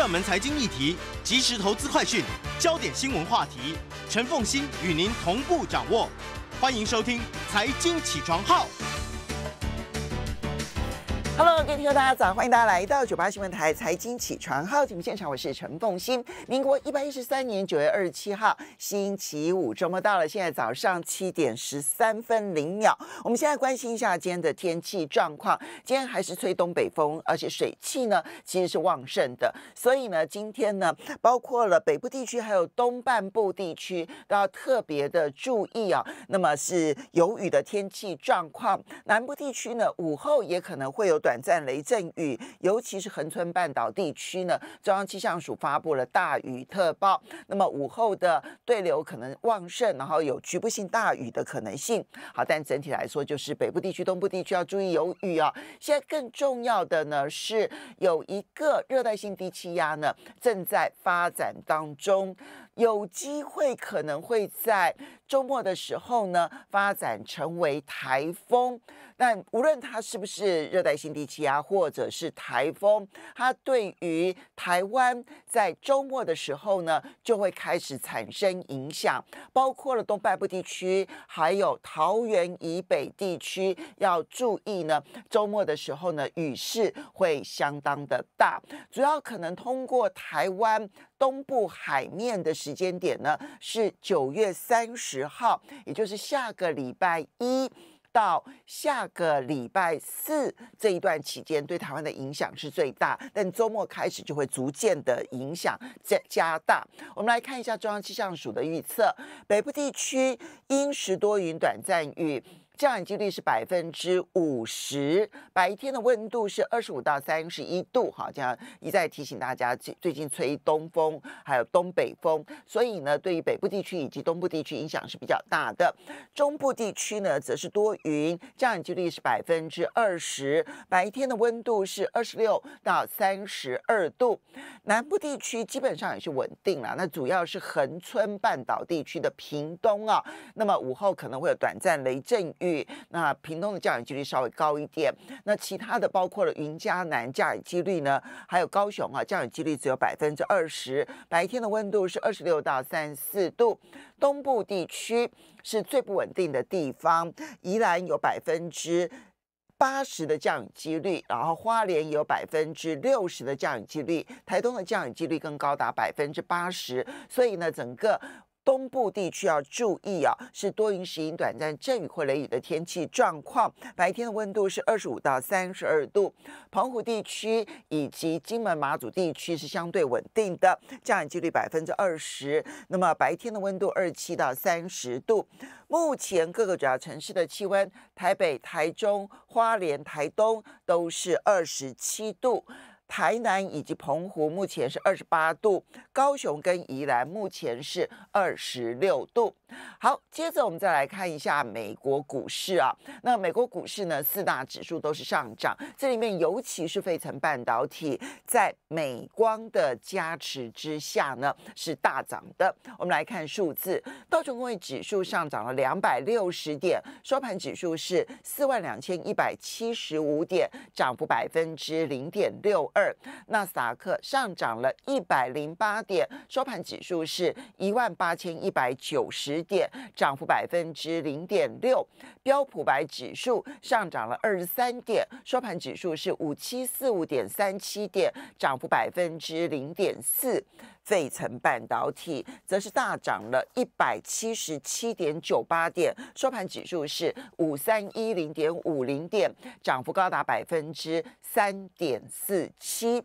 热门财经议题、即时投资快讯、焦点新闻话题，陈凤兴与您同步掌握。欢迎收听《财经起床号》。Hello，各位听众，大家早！欢迎大家来到九八新闻台财经起床号节目现场，我是陈凤欣。民国一百一十三年九月二十七号，星期五，周末到了，现在早上七点十三分零秒。我们现在关心一下今天的天气状况。今天还是吹东北风，而且水汽呢其实是旺盛的，所以呢今天呢，包括了北部地区，还有东半部地区都要特别的注意啊。那么是有雨的天气状况，南部地区呢午后也可能会有短。短暂雷阵雨，尤其是横村半岛地区呢，中央气象署发布了大雨特报。那么午后的对流可能旺盛，然后有局部性大雨的可能性。好，但整体来说，就是北部地区、东部地区要注意有雨啊。现在更重要的呢是有一个热带性低气压呢正在发展当中。有机会可能会在周末的时候呢发展成为台风，但无论它是不是热带性低气压或者是台风，它对于台湾在周末的时候呢就会开始产生影响，包括了东半部地区，还有桃园以北地区要注意呢。周末的时候呢，雨势会相当的大，主要可能通过台湾东部海面的。时间点呢是九月三十号，也就是下个礼拜一到下个礼拜四这一段期间，对台湾的影响是最大。但周末开始就会逐渐的影响在加大。我们来看一下中央气象署的预测，北部地区阴时多云，短暂雨。降雨几率是百分之五十，白天的温度是二十五到三十一度。好，这样一再提醒大家，最最近吹东风，还有东北风，所以呢，对于北部地区以及东部地区影响是比较大的。中部地区呢，则是多云，降雨几率是百分之二十，白天的温度是二十六到三十二度。南部地区基本上也是稳定了，那主要是横春半岛地区的屏东啊，那么午后可能会有短暂雷阵雨。那屏东的降雨几率稍微高一点，那其他的包括了云嘉南降雨几率呢，还有高雄啊降雨几率只有百分之二十，白天的温度是二十六到三十四度，东部地区是最不稳定的地方，宜兰有百分之八十的降雨几率，然后花莲有百分之六十的降雨几率，台东的降雨几率更高达百分之八十，所以呢整个。东部地区要注意啊，是多云时阴、短暂阵雨或雷雨的天气状况。白天的温度是二十五到三十二度。澎湖地区以及金门、马祖地区是相对稳定的，降雨几率百分之二十。那么白天的温度二十七到三十度。目前各个主要城市的气温，台北、台中、花莲、台东都是二十七度。台南以及澎湖目前是二十八度，高雄跟宜兰目前是二十六度。好，接着我们再来看一下美国股市啊。那美国股市呢，四大指数都是上涨，这里面尤其是费城半导体，在美光的加持之下呢，是大涨的。我们来看数字，道琼工业指数上涨了两百六十点，收盘指数是四万两千一百七十五点，涨幅百分之零点六二。纳斯达克上涨了一百零八点，收盘指数是一万八千一百九十。点涨幅百分之零点六，标普白指数上涨了二十三点，收盘指数是五七四五点三七点，涨幅百分之零点四。费城半导体则是大涨了一百七十七点九八点，收盘指数是五三一零点五零点，涨幅高达百分之三点四七。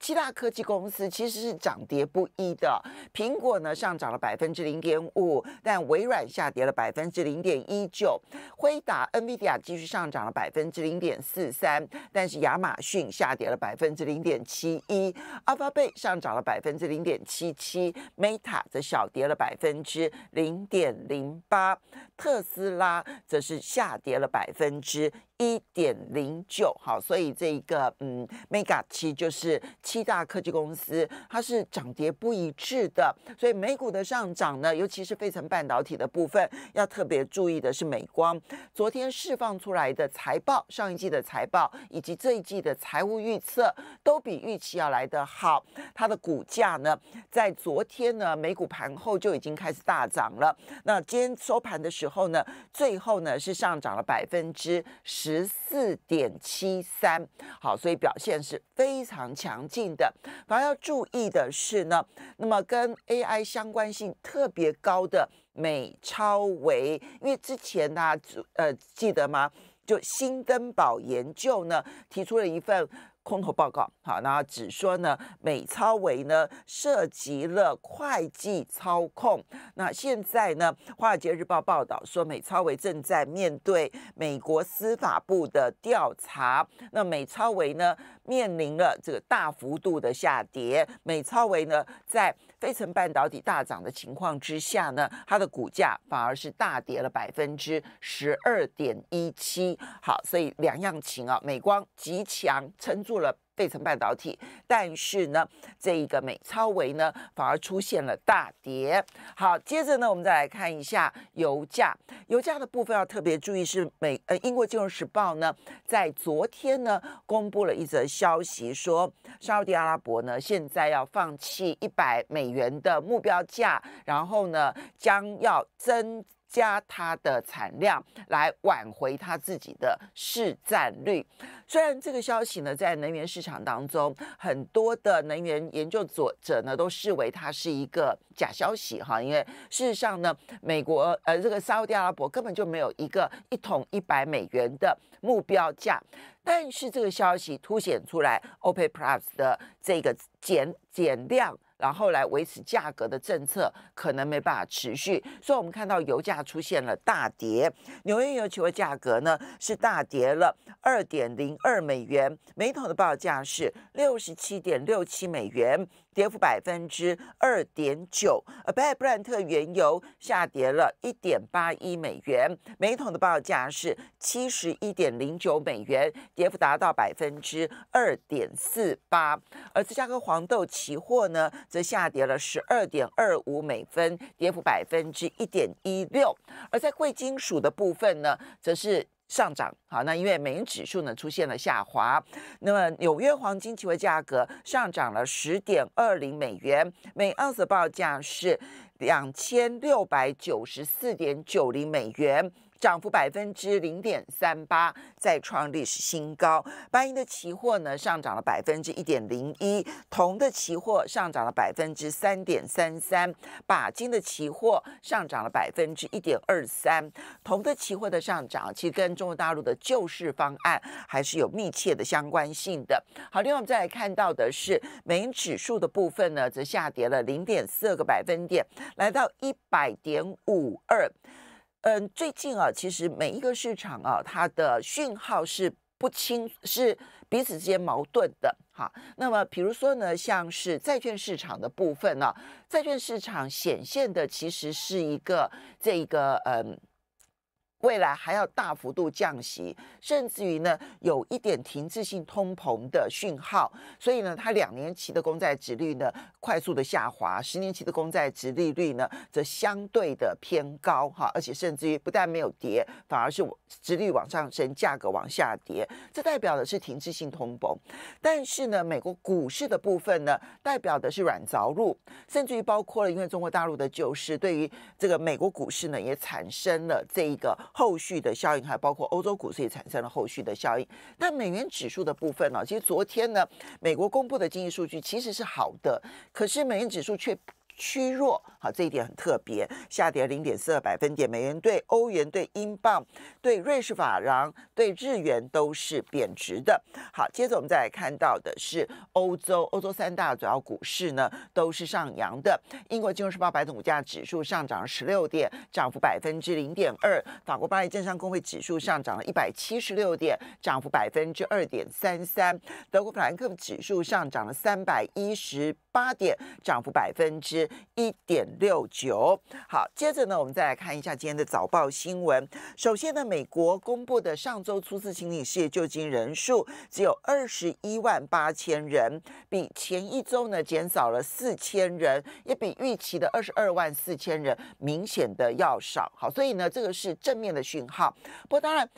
七大科技公司其实是涨跌不一的。苹果呢上涨了百分之零点五，但微软下跌了百分之零点一九。辉达、NVIDIA 继续上涨了百分之零点四三，但是亚马逊下跌了百分之零点七一。阿 e 贝上涨了百分之零点七七，Meta 则小跌了百分之零点零八，特斯拉则是下跌了百分之。一点零九，好，所以这一个嗯，mega 七就是七大科技公司，它是涨跌不一致的。所以美股的上涨呢，尤其是费城半导体的部分，要特别注意的是，美光昨天释放出来的财报，上一季的财报以及这一季的财务预测，都比预期要来的好。它的股价呢，在昨天呢，美股盘后就已经开始大涨了。那今天收盘的时候呢，最后呢是上涨了百分之十。十四点七三，好，所以表现是非常强劲的。反而要注意的是呢，那么跟 AI 相关性特别高的美超维，因为之前呢，呃，记得吗？就新登堡研究呢，提出了一份。空头报告，好，那只说呢，美超维呢涉及了会计操控，那现在呢，《华尔街日报》报道说，美超维正在面对美国司法部的调查，那美超维呢面临了这个大幅度的下跌，美超维呢在非成半导体大涨的情况之下呢，它的股价反而是大跌了百分之十二点一七，好，所以两样情啊，美光极强撑。做了费城半导体，但是呢，这一个美超维呢反而出现了大跌。好，接着呢，我们再来看一下油价。油价的部分要特别注意，是美呃英国金融时报呢在昨天呢公布了一则消息，说沙特阿拉伯呢现在要放弃一百美元的目标价，然后呢将要增。加它的产量来挽回它自己的市占率，虽然这个消息呢在能源市场当中很多的能源研究者者呢都视为它是一个假消息哈，因为事实上呢美国呃这个沙特阿拉伯根本就没有一个一桶一百美元的目标价，但是这个消息凸显出来 OPEC Plus 的这个减减量。然后来维持价格的政策可能没办法持续，所以我们看到油价出现了大跌，纽约油期货价格呢是大跌了二点零二美元每桶的报价是六十七点六七美元，跌幅百分之二点九。而北海布兰特原油下跌了一点八一美元每桶的报价是七十一点零九美元，跌幅达到百分之二点四八。而芝加哥黄豆期货呢？则下跌了十二点二五美分，跌幅百分之一点一六。而在贵金属的部分呢，则是上涨。好，那因为美元指数呢出现了下滑，那么纽约黄金期货价格上涨了十点二零美元，每盎司报价是两千六百九十四点九零美元。涨幅百分之零点三八，再创历史新高。白银的期货呢上涨了百分之一点零一，铜的期货上涨了百分之三点三三，钯金的期货上涨了百分之一点二三。铜的期货的上涨，其实跟中国大陆的救市方案还是有密切的相关性的。好，另外我们再来看到的是美银指数的部分呢，则下跌了零点四个百分点，来到一百点五二。嗯，最近啊，其实每一个市场啊，它的讯号是不清，是彼此之间矛盾的哈。那么，比如说呢，像是债券市场的部分呢，债券市场显现的其实是一个这个嗯。未来还要大幅度降息，甚至于呢有一点停滞性通膨的讯号，所以呢，它两年期的公债值率呢快速的下滑，十年期的公债值利率呢则相对的偏高哈，而且甚至于不但没有跌，反而是我殖率往上升，价格往下跌，这代表的是停滞性通膨。但是呢，美国股市的部分呢，代表的是软着陆，甚至于包括了因为中国大陆的救市，对于这个美国股市呢也产生了这一个。后续的效应还包括欧洲股市也产生了后续的效应，但美元指数的部分呢？其实昨天呢，美国公布的经济数据其实是好的，可是美元指数却趋弱。好，这一点很特别，下跌零点四二百分点。美元对欧元、对英镑、对瑞士法郎、对日元都是贬值的。好，接着我们再来看到的是欧洲，欧洲三大主要股市呢都是上扬的。英国金融时报白铜股价指数上涨了十六点，涨幅百分之零点二。法国巴黎建商工会指数上涨了一百七十六点，涨幅百分之二点三三。德国法兰克福指数上涨了三百一十八点，涨幅百分之一点。六九，好，接着呢，我们再来看一下今天的早报新闻。首先呢，美国公布的上周初次清理失业救济人数只有二十一万八千人，比前一周呢减少了四千人，也比预期的二十二万四千人明显的要少。好，所以呢，这个是正面的讯号。不过当然。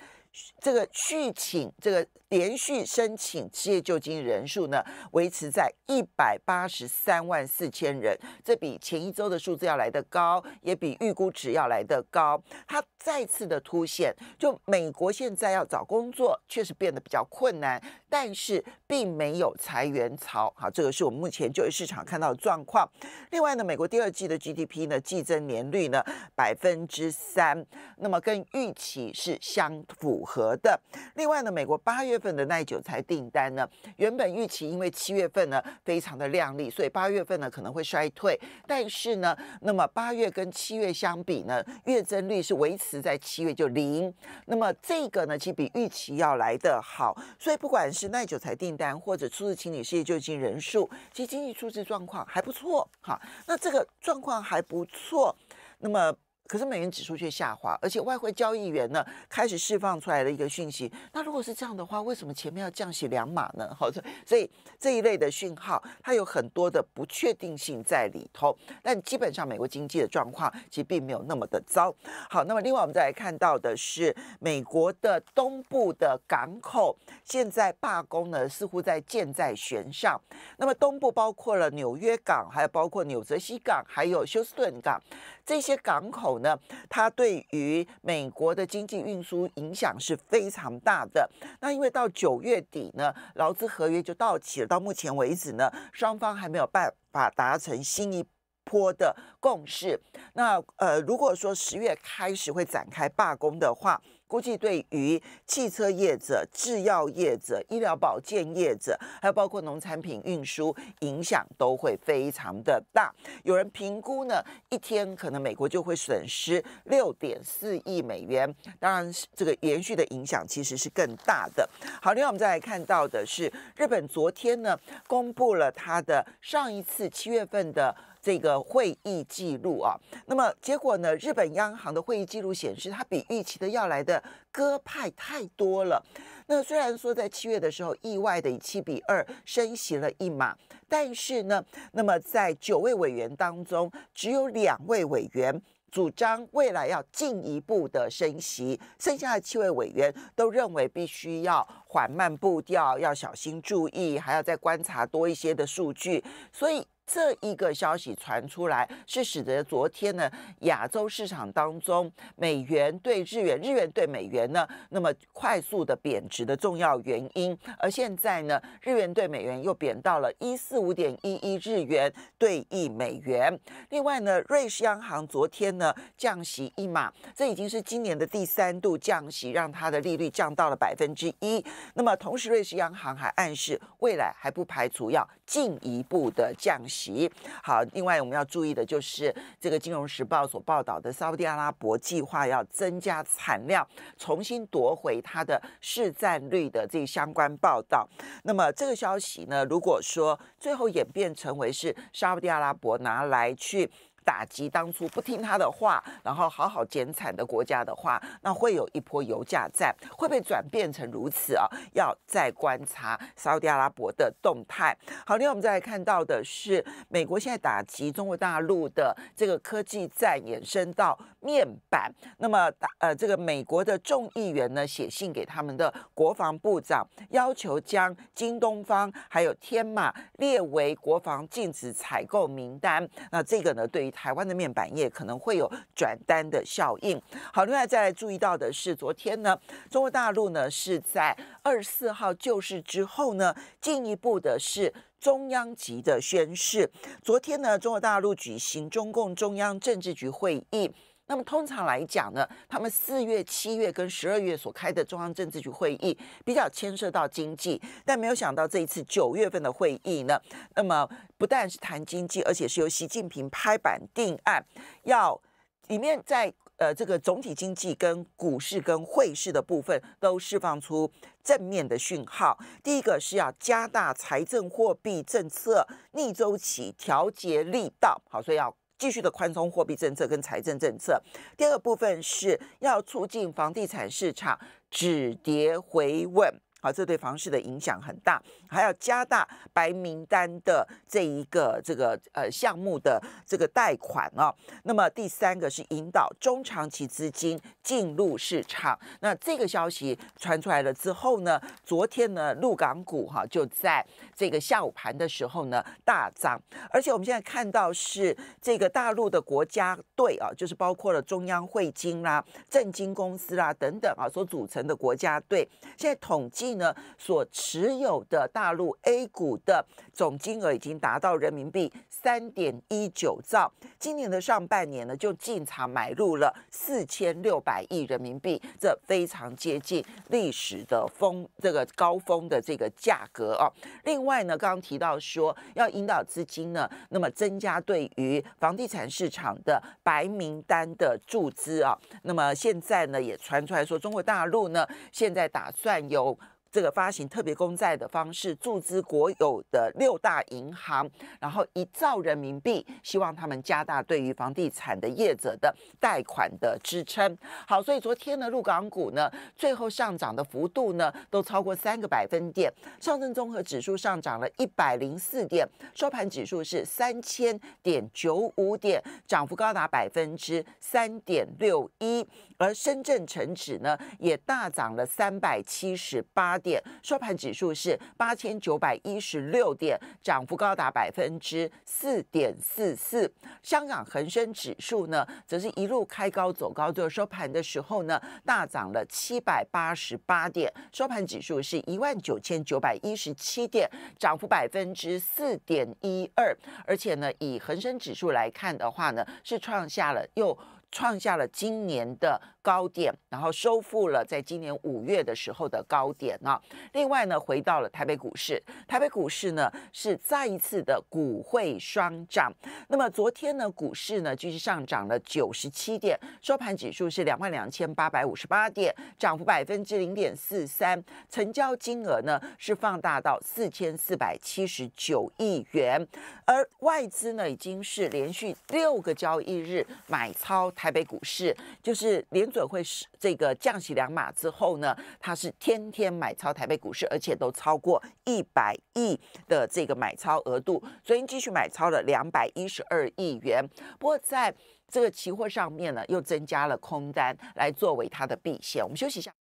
这个续请这个连续申请失业救济人数呢，维持在一百八十三万四千人，这比前一周的数字要来得高，也比预估值要来得高。它再次的凸显，就美国现在要找工作确实变得比较困难，但是并没有裁员潮。好，这个是我们目前就业市场看到的状况。另外呢，美国第二季的 GDP 呢，季增年率呢百分之三，那么跟预期是相符。符合的。另外呢，美国八月份的耐久材订单呢，原本预期因为七月份呢非常的亮丽，所以八月份呢可能会衰退。但是呢，那么八月跟七月相比呢，月增率是维持在七月就零。那么这个呢，其实比预期要来的好。所以不管是耐久材订单或者初次清理失业救济人数，其实经济数字状况还不错。好，那这个状况还不错。那么。可是美元指数却下滑，而且外汇交易员呢开始释放出来的一个讯息。那如果是这样的话，为什么前面要降息两码呢？好，所以所以这一类的讯号，它有很多的不确定性在里头。但基本上美国经济的状况其实并没有那么的糟。好，那么另外我们再来看到的是美国的东部的港口现在罢工呢似乎在箭在弦上。那么东部包括了纽约港，还有包括纽泽西港，还有休斯顿港这些港口。呢，它对于美国的经济运输影响是非常大的。那因为到九月底呢，劳资合约就到期了。到目前为止呢，双方还没有办法达成新一波的共识。那呃，如果说十月开始会展开罢工的话，估计对于汽车业者、制药业者、医疗保健业者，还有包括农产品运输，影响都会非常的大。有人评估呢，一天可能美国就会损失六点四亿美元。当然，这个延续的影响其实是更大的。好，另外我们再来看到的是，日本昨天呢，公布了它的上一次七月份的。这个会议记录啊，那么结果呢？日本央行的会议记录显示，它比预期的要来的鸽派太多了。那虽然说在七月的时候意外的以七比二升息了一码，但是呢，那么在九位委员当中，只有两位委员主张未来要进一步的升息，剩下的七位委员都认为必须要缓慢步调，要小心注意，还要再观察多一些的数据，所以。这一个消息传出来，是使得昨天呢亚洲市场当中，美元对日元、日元对美元呢，那么快速的贬值的重要原因。而现在呢，日元对美元又贬到了一四五点一一日元兑一美元。另外呢，瑞士央行昨天呢降息一码，这已经是今年的第三度降息，让它的利率降到了百分之一。那么同时，瑞士央行还暗示，未来还不排除要。进一步的降息。好，另外我们要注意的就是这个《金融时报》所报道的沙地阿拉伯计划要增加产量，重新夺回它的市占率的这相关报道。那么这个消息呢，如果说最后演变成为是沙地阿拉伯拿来去。打击当初不听他的话，然后好好减产的国家的话，那会有一波油价战，会不会转变成如此啊？要再观察沙特阿拉伯的动态。好，另外我们再来看到的是，美国现在打击中国大陆的这个科技战，延伸到面板。那么，打呃，这个美国的众议员呢，写信给他们的国防部长，要求将京东方还有天马列为国防禁止采购名单。那这个呢，对于台湾的面板业可能会有转单的效应。好，另外再注意到的是，昨天呢，中国大陆呢是在二十四号就事之后呢，进一步的是中央级的宣誓，昨天呢，中国大陆举行中共中央政治局会议。那么通常来讲呢，他们四月、七月跟十二月所开的中央政治局会议比较牵涉到经济，但没有想到这一次九月份的会议呢，那么不但是谈经济，而且是由习近平拍板定案，要里面在呃这个总体经济跟股市跟汇市的部分都释放出正面的讯号。第一个是要加大财政货币政策逆周期调节力道，好，所以要。继续的宽松货币政策跟财政政策，第二部分是要促进房地产市场止跌回稳，好，这对房市的影响很大。还要加大白名单的这一个这个呃项目的这个贷款啊。那么第三个是引导中长期资金进入市场。那这个消息传出来了之后呢，昨天呢，陆港股哈就在这个下午盘的时候呢大涨。而且我们现在看到是这个大陆的国家队啊，就是包括了中央汇金啦、证金公司啦等等啊所组成的国家队，现在统计呢所持有的大大陆 A 股的总金额已经达到人民币三点一九兆，今年的上半年呢就进场买入了四千六百亿人民币，这非常接近历史的峰这个高峰的这个价格哦。另外呢，刚刚提到说要引导资金呢，那么增加对于房地产市场的白名单的注资啊。那么现在呢也传出来说，中国大陆呢现在打算有。这个发行特别公债的方式注资国有的六大银行，然后一兆人民币，希望他们加大对于房地产的业者的贷款的支撑。好，所以昨天呢，陆港股呢，最后上涨的幅度呢都超过三个百分点，上证综合指数上涨了一百零四点，收盘指数是三千点九五点，涨幅高达百分之三点六一，而深圳成指呢也大涨了三百七十八。点收盘指数是八千九百一十六点，涨幅高达百分之四点四四。香港恒生指数呢，则是一路开高走高，最后收盘的时候呢，大涨了七百八十八点，收盘指数是一万九千九百一十七点，涨幅百分之四点一二。而且呢，以恒生指数来看的话呢，是创下了又创下了今年的。高点，然后收复了在今年五月的时候的高点啊。另外呢，回到了台北股市，台北股市呢是再一次的股会双涨。那么昨天呢，股市呢继续上涨了九十七点，收盘指数是两万两千八百五十八点，涨幅百分之零点四三，成交金额呢是放大到四千四百七十九亿元。而外资呢已经是连续六个交易日买超台北股市，就是连。准会是这个降息两码之后呢，他是天天买超台北股市，而且都超过一百亿的这个买超额度。昨天继续买超了两百一十二亿元，不过在这个期货上面呢，又增加了空单来作为它的避险。我们休息一下。